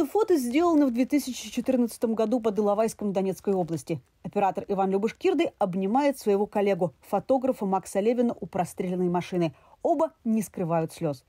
Это фото сделано в 2014 году под Иловайском Донецкой области. Оператор Иван Любышкирды обнимает своего коллегу, фотографа Макса Левина у простреленной машины. Оба не скрывают слез.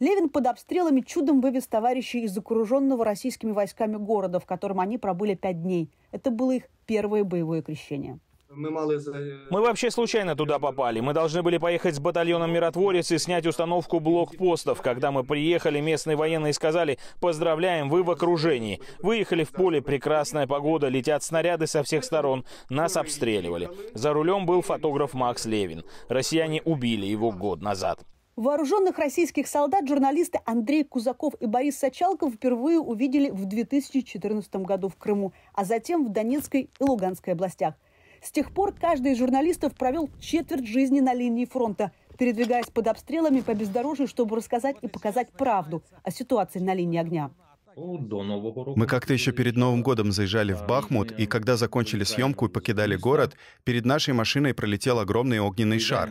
Левин под обстрелами чудом вывез товарищей из окруженного российскими войсками города, в котором они пробыли пять дней. Это было их первое боевое крещение мы мали э, Мы вообще случайно туда попали. Мы должны были поехать с батальоном «Миротворец» и снять установку блокпостов. Когда мы приехали, местные военные сказали «Поздравляем, вы в окружении». Выехали в поле, прекрасная погода, летят снаряды со всех сторон. Нас обстреливали. За рулем был фотограф Макс Левин. Россияне убили его год назад. Вооруженных российских солдат журналисты Андрей Кузаков и Борис Сачалков впервые увидели в 2014 году в Крыму, а затем в Донецкой и Луганской областях – с тех пор каждый из журналистов провел четверть жизни на линии фронта, передвигаясь под обстрелами по бездорожью, чтобы рассказать и показать правду о ситуации на линии огня. Мы как-то еще перед Новым годом заезжали в Бахмут, и когда закончили съемку и покидали город, перед нашей машиной пролетел огромный огненный шар.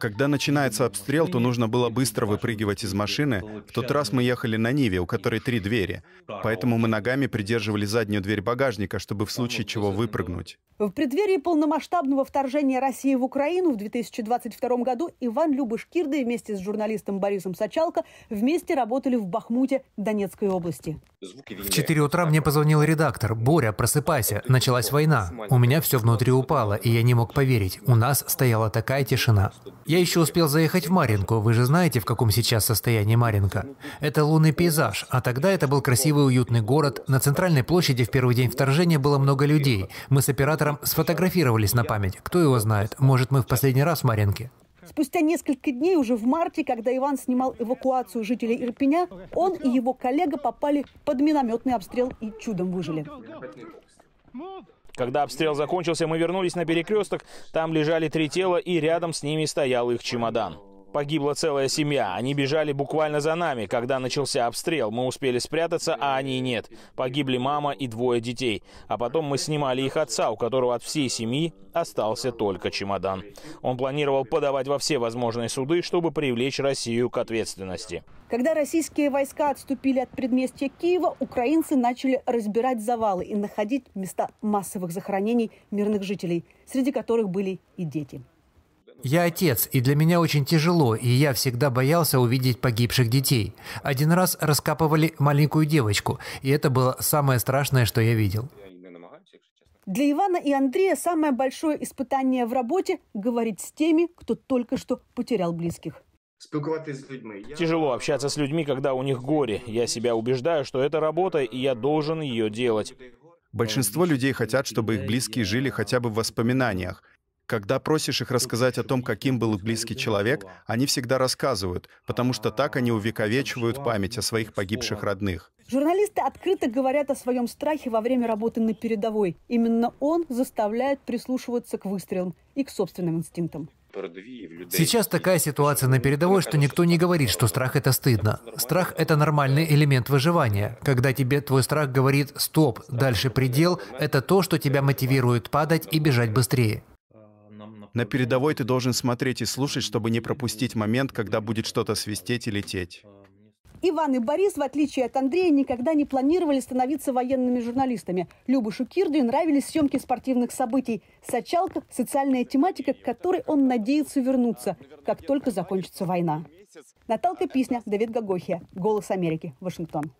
Когда начинается обстрел, то нужно было быстро выпрыгивать из машины. В тот раз мы ехали на Ниве, у которой три двери. Поэтому мы ногами придерживали заднюю дверь багажника, чтобы в случае чего выпрыгнуть. В преддверии полномасштабного вторжения России в Украину в 2022 году Иван Любышкирды вместе с журналистом Борисом Сачалко вместе работали в Бахмуте Донецкой области. В 4 утра мне позвонил редактор. «Боря, просыпайся, началась война. У меня все внутри упало, и я не мог поверить. У нас стояла такая тишина. Я еще успел заехать в Маринку. Вы же знаете, в каком сейчас состоянии Маринка. Это лунный пейзаж, а тогда это был красивый уютный город. На центральной площади в первый день вторжения было много людей. Мы с оператором сфотографировались на память. Кто его знает, может, мы в последний раз в Маринке. Спустя несколько дней, уже в марте, когда Иван снимал эвакуацию жителей Ирпеня, он и его коллега попали под минометный обстрел и чудом выжили. Когда обстрел закончился, мы вернулись на перекресток. Там лежали три тела, и рядом с ними стоял их чемодан. Погибла целая семья. Они бежали буквально за нами. Когда начался обстрел, мы успели спрятаться, а они нет. Погибли мама и двое детей. А потом мы снимали их отца, у которого от всей семьи остался только чемодан. Он планировал подавать во все возможные суды, чтобы привлечь Россию к ответственности. Когда российские войска отступили от предместья Киева, украинцы начали разбирать завалы и находить места массовых захоронений мирных жителей, среди которых были и дети. Я отец, и для меня очень тяжело, и я всегда боялся увидеть погибших детей. Один раз раскапывали маленькую девочку, и это было самое страшное, что я видел. Для Ивана и Андрея самое большое испытание в работе – говорить с теми, кто только что потерял близких. Тяжело общаться с людьми, когда у них горе. Я себя убеждаю, что это работа, и я должен ее делать. Большинство людей хотят, чтобы их близкие жили хотя бы в воспоминаниях. Когда просишь их рассказать о том, каким был их близкий человек, они всегда рассказывают, потому что так они увековечивают память о своих погибших родных. Журналисты открыто говорят о своем страхе во время работы на передовой. Именно он заставляет прислушиваться к выстрелам и к собственным инстинктам. Сейчас такая ситуация на передовой, что никто не говорит, что страх это стыдно. Страх это нормальный элемент выживания. Когда тебе твой страх говорит «стоп, дальше предел», это то, что тебя мотивирует падать и бежать быстрее. На передовой ты должен смотреть и слушать, чтобы не пропустить момент, когда будет что-то свистеть и лететь. Иван и Борис, в отличие от Андрея, никогда не планировали становиться военными журналистами. Любу Кирдию нравились съемки спортивных событий. Сочалка – социальная тематика, к которой он надеется вернуться, как только закончится война. Наталка Писня, Давид Гагохия. «Голос Америки», Вашингтон.